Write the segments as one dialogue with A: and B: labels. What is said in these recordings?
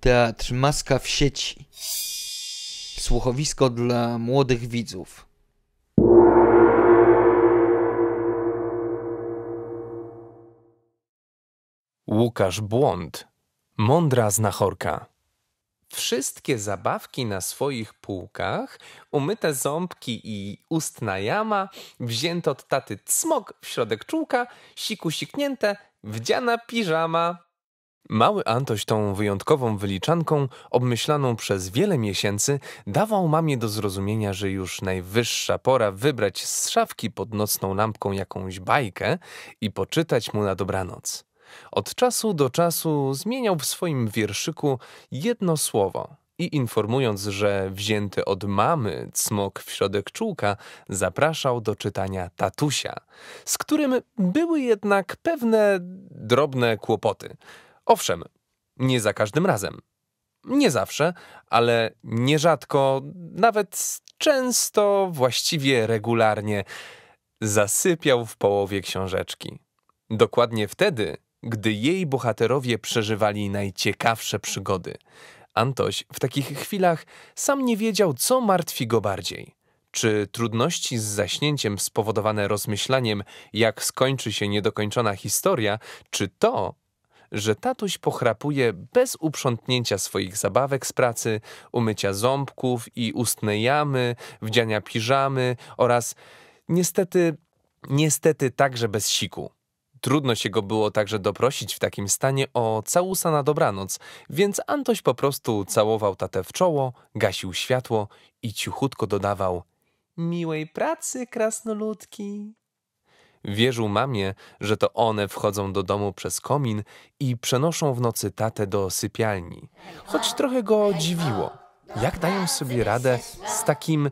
A: Teatr Maska w sieci. Słuchowisko dla młodych widzów. Łukasz Błąd. Mądra znachorka. Wszystkie zabawki na swoich półkach, umyte ząbki i ustna jama, wzięto od taty cmok w środek czułka, siku siknięte, wdziana piżama. Mały Antoś tą wyjątkową wyliczanką, obmyślaną przez wiele miesięcy, dawał mamie do zrozumienia, że już najwyższa pora wybrać z szafki pod nocną lampką jakąś bajkę i poczytać mu na dobranoc. Od czasu do czasu zmieniał w swoim wierszyku jedno słowo i informując, że wzięty od mamy cmok w środek czułka, zapraszał do czytania tatusia, z którym były jednak pewne drobne kłopoty – Owszem, nie za każdym razem. Nie zawsze, ale nierzadko, nawet często, właściwie regularnie zasypiał w połowie książeczki. Dokładnie wtedy, gdy jej bohaterowie przeżywali najciekawsze przygody. Antoś w takich chwilach sam nie wiedział, co martwi go bardziej. Czy trudności z zaśnięciem spowodowane rozmyślaniem, jak skończy się niedokończona historia, czy to, że tatuś pochrapuje bez uprzątnięcia swoich zabawek z pracy, umycia ząbków i ustnej jamy, wdziania piżamy oraz niestety, niestety także bez siku. Trudno się go było także doprosić w takim stanie o całusa na dobranoc, więc Antoś po prostu całował tatę w czoło, gasił światło i cichutko dodawał Miłej pracy, krasnoludki. Wierzył mamie, że to one wchodzą do domu przez komin i przenoszą w nocy tatę do sypialni. Choć trochę go dziwiło. Jak dają sobie radę z takim,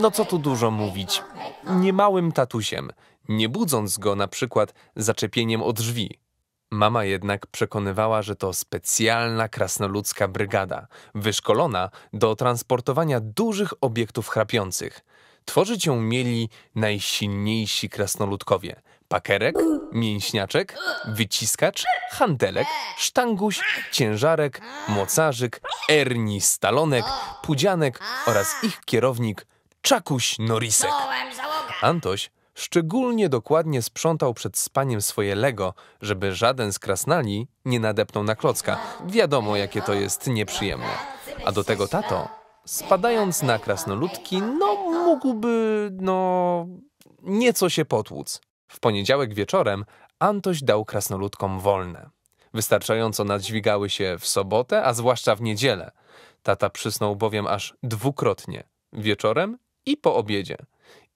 A: no co tu dużo mówić, niemałym tatusiem, nie budząc go na przykład zaczepieniem o drzwi. Mama jednak przekonywała, że to specjalna krasnoludzka brygada, wyszkolona do transportowania dużych obiektów chrapiących – Tworzyć ją mieli najsilniejsi krasnoludkowie. Pakerek, mięśniaczek, wyciskacz, handelek, sztanguś, ciężarek, mocarzyk, Erni Stalonek, Pudzianek oraz ich kierownik Czakuś Norisek. Antoś szczególnie dokładnie sprzątał przed spaniem swoje Lego, żeby żaden z krasnali nie nadepnął na klocka. Wiadomo, jakie to jest nieprzyjemne. A do tego tato Spadając na krasnoludki, no mógłby, no, nieco się potłuc. W poniedziałek wieczorem Antoś dał krasnoludkom wolne. Wystarczająco nadźwigały się w sobotę, a zwłaszcza w niedzielę. Tata przysnął bowiem aż dwukrotnie. Wieczorem i po obiedzie.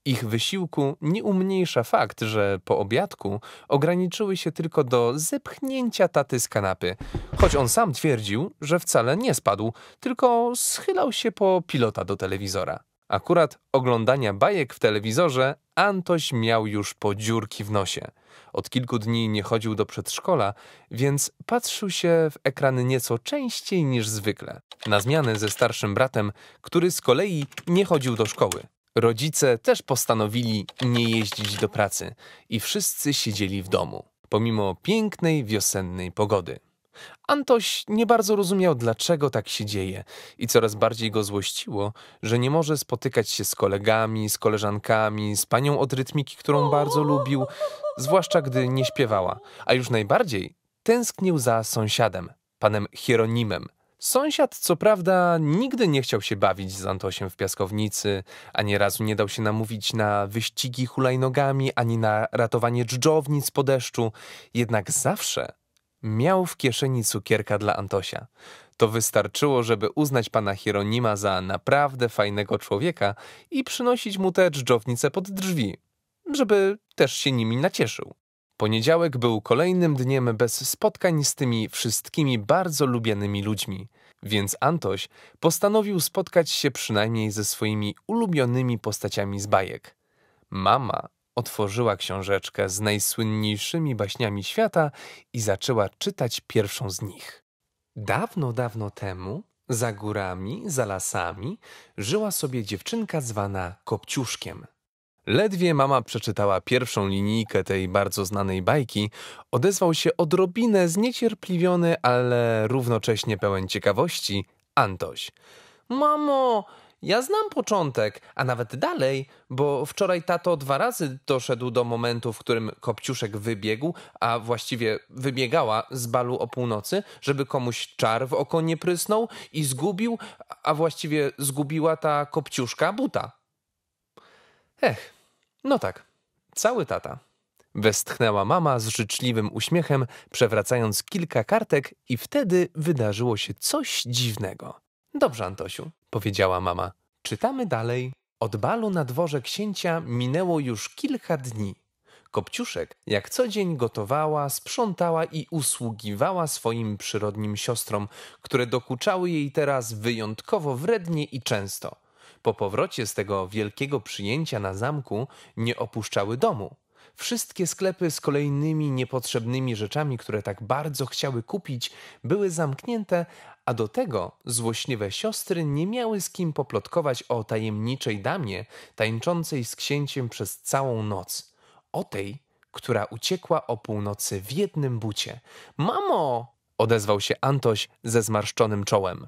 A: Ich wysiłku nie umniejsza fakt, że po obiadku ograniczyły się tylko do zepchnięcia taty z kanapy, choć on sam twierdził, że wcale nie spadł, tylko schylał się po pilota do telewizora. Akurat oglądania bajek w telewizorze Antoś miał już po dziurki w nosie. Od kilku dni nie chodził do przedszkola, więc patrzył się w ekran nieco częściej niż zwykle. Na zmianę ze starszym bratem, który z kolei nie chodził do szkoły. Rodzice też postanowili nie jeździć do pracy i wszyscy siedzieli w domu, pomimo pięknej wiosennej pogody. Antoś nie bardzo rozumiał, dlaczego tak się dzieje, i coraz bardziej go złościło, że nie może spotykać się z kolegami, z koleżankami, z panią od rytmiki, którą bardzo lubił, zwłaszcza gdy nie śpiewała, a już najbardziej tęsknił za sąsiadem, panem Hieronimem, Sąsiad, co prawda, nigdy nie chciał się bawić z Antosiem w piaskownicy, ani razu nie dał się namówić na wyścigi hulajnogami, ani na ratowanie dżdżownic po deszczu, jednak zawsze miał w kieszeni cukierka dla Antosia. To wystarczyło, żeby uznać pana Hieronima za naprawdę fajnego człowieka i przynosić mu te dżdżownice pod drzwi, żeby też się nimi nacieszył. Poniedziałek był kolejnym dniem bez spotkań z tymi wszystkimi bardzo lubianymi ludźmi, więc Antoś postanowił spotkać się przynajmniej ze swoimi ulubionymi postaciami z bajek. Mama otworzyła książeczkę z najsłynniejszymi baśniami świata i zaczęła czytać pierwszą z nich. Dawno, dawno temu, za górami, za lasami, żyła sobie dziewczynka zwana Kopciuszkiem – Ledwie mama przeczytała pierwszą linijkę tej bardzo znanej bajki, odezwał się odrobinę zniecierpliwiony, ale równocześnie pełen ciekawości Antoś. Mamo, ja znam początek, a nawet dalej, bo wczoraj tato dwa razy doszedł do momentu, w którym Kopciuszek wybiegł, a właściwie wybiegała z balu o północy, żeby komuś czar w oko nie prysnął i zgubił, a właściwie zgubiła ta Kopciuszka buta. Ech, no tak, cały tata. Westchnęła mama z życzliwym uśmiechem, przewracając kilka kartek, i wtedy wydarzyło się coś dziwnego. Dobrze, Antosiu, powiedziała mama. Czytamy dalej. Od balu na dworze księcia minęło już kilka dni. Kopciuszek, jak co dzień, gotowała, sprzątała i usługiwała swoim przyrodnim siostrom, które dokuczały jej teraz wyjątkowo wrednie i często – po powrocie z tego wielkiego przyjęcia na zamku nie opuszczały domu. Wszystkie sklepy z kolejnymi niepotrzebnymi rzeczami, które tak bardzo chciały kupić, były zamknięte, a do tego złośliwe siostry nie miały z kim poplotkować o tajemniczej damie tańczącej z księciem przez całą noc. O tej, która uciekła o północy w jednym bucie. Mamo! odezwał się Antoś ze zmarszczonym czołem.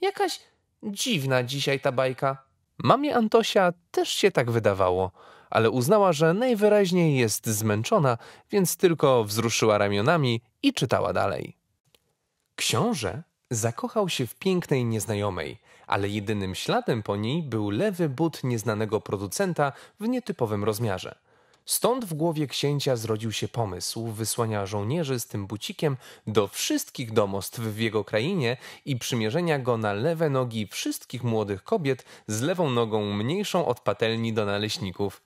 A: Jakaś Dziwna dzisiaj ta bajka. Mamie Antosia też się tak wydawało, ale uznała, że najwyraźniej jest zmęczona, więc tylko wzruszyła ramionami i czytała dalej. Książę zakochał się w pięknej nieznajomej, ale jedynym śladem po niej był lewy but nieznanego producenta w nietypowym rozmiarze. Stąd w głowie księcia zrodził się pomysł wysłania żołnierzy z tym bucikiem do wszystkich domostw w jego krainie i przymierzenia go na lewe nogi wszystkich młodych kobiet z lewą nogą mniejszą od patelni do naleśników.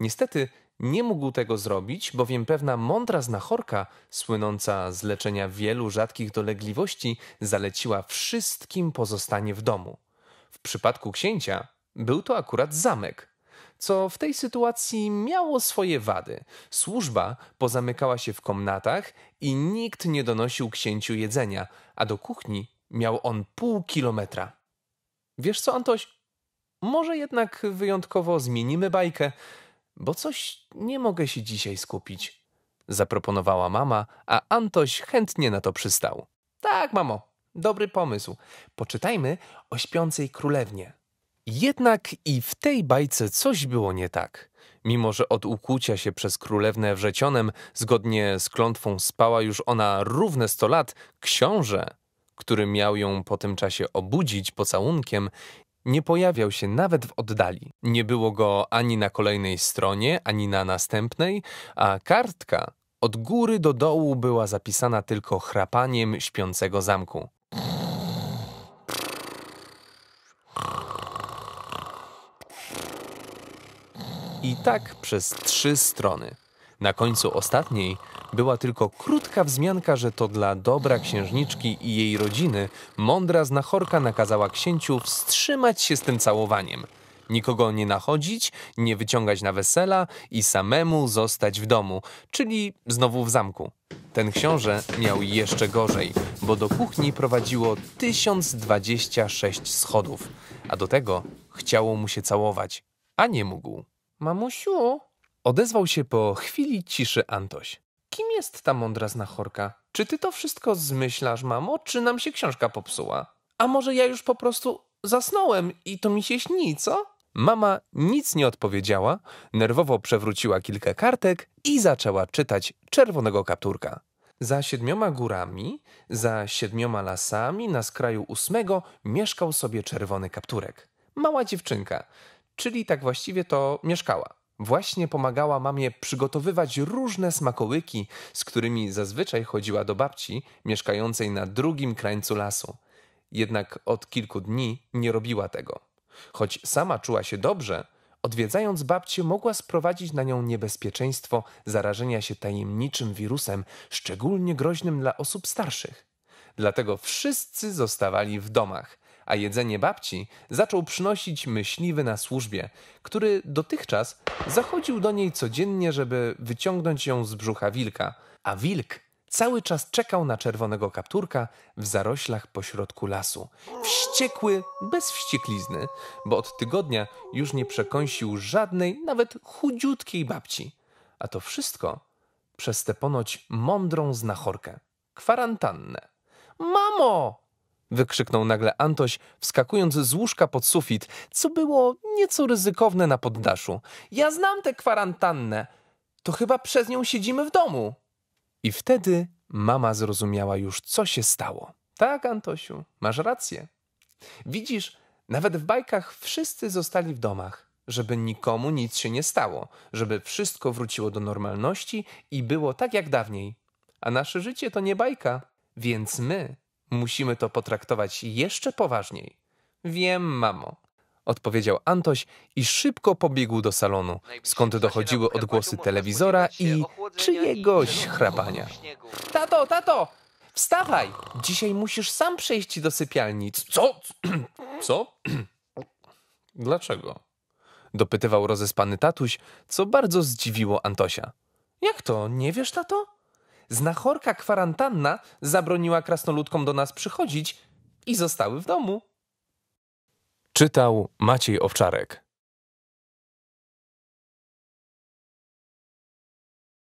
A: Niestety nie mógł tego zrobić, bowiem pewna mądra znachorka, słynąca z leczenia wielu rzadkich dolegliwości, zaleciła wszystkim pozostanie w domu. W przypadku księcia był to akurat zamek – co w tej sytuacji miało swoje wady. Służba pozamykała się w komnatach i nikt nie donosił księciu jedzenia, a do kuchni miał on pół kilometra. Wiesz co, Antoś? Może jednak wyjątkowo zmienimy bajkę, bo coś nie mogę się dzisiaj skupić. Zaproponowała mama, a Antoś chętnie na to przystał. Tak, mamo, dobry pomysł. Poczytajmy o śpiącej królewnie. Jednak i w tej bajce coś było nie tak. Mimo, że od ukłucia się przez królewnę wrzecionem, zgodnie z klątwą spała już ona równe sto lat, książę, który miał ją po tym czasie obudzić pocałunkiem, nie pojawiał się nawet w oddali. Nie było go ani na kolejnej stronie, ani na następnej, a kartka od góry do dołu była zapisana tylko chrapaniem śpiącego zamku. I tak przez trzy strony. Na końcu ostatniej była tylko krótka wzmianka, że to dla dobra księżniczki i jej rodziny mądra znachorka nakazała księciu wstrzymać się z tym całowaniem, nikogo nie nachodzić, nie wyciągać na wesela i samemu zostać w domu, czyli znowu w zamku. Ten książę miał jeszcze gorzej, bo do kuchni prowadziło 1026 schodów, a do tego chciało mu się całować, a nie mógł. Mamusiu? Odezwał się po chwili ciszy Antoś. Kim jest ta mądra znachorka? Czy ty to wszystko zmyślasz, mamo, czy nam się książka popsuła? A może ja już po prostu zasnąłem i to mi się śni, co? Mama nic nie odpowiedziała, nerwowo przewróciła kilka kartek i zaczęła czytać czerwonego kapturka. Za siedmioma górami, za siedmioma lasami na skraju ósmego mieszkał sobie czerwony kapturek. Mała dziewczynka, czyli tak właściwie to mieszkała. Właśnie pomagała mamie przygotowywać różne smakołyki, z którymi zazwyczaj chodziła do babci, mieszkającej na drugim krańcu lasu. Jednak od kilku dni nie robiła tego. Choć sama czuła się dobrze, odwiedzając babcię mogła sprowadzić na nią niebezpieczeństwo zarażenia się tajemniczym wirusem, szczególnie groźnym dla osób starszych. Dlatego wszyscy zostawali w domach, a jedzenie babci zaczął przynosić myśliwy na służbie, który dotychczas zachodził do niej codziennie, żeby wyciągnąć ją z brzucha wilka, a wilk cały czas czekał na czerwonego kapturka w zaroślach pośrodku lasu. Wściekły, bez wścieklizny, bo od tygodnia już nie przekąsił żadnej, nawet chudziutkiej babci. A to wszystko przez tę ponoć mądrą znachorkę. Kwarantannę. Mamo! wykrzyknął nagle Antoś, wskakując z łóżka pod sufit, co było nieco ryzykowne na poddaszu. Ja znam tę kwarantannę. To chyba przez nią siedzimy w domu. I wtedy mama zrozumiała już, co się stało. Tak, Antosiu, masz rację. Widzisz, nawet w bajkach wszyscy zostali w domach, żeby nikomu nic się nie stało, żeby wszystko wróciło do normalności i było tak jak dawniej. A nasze życie to nie bajka, więc my Musimy to potraktować jeszcze poważniej. Wiem, mamo, odpowiedział Antoś i szybko pobiegł do salonu, skąd dochodziły odgłosy telewizora i czyjegoś chrapania. Tato, tato! Wstawaj! Dzisiaj musisz sam przejść do sypialni. Co? Co? Dlaczego? Dopytywał rozespany tatuś, co bardzo zdziwiło Antosia. Jak to, nie wiesz, tato? znachorka kwarantanna zabroniła krasnoludkom do nas przychodzić i zostały w domu. Czytał Maciej Owczarek.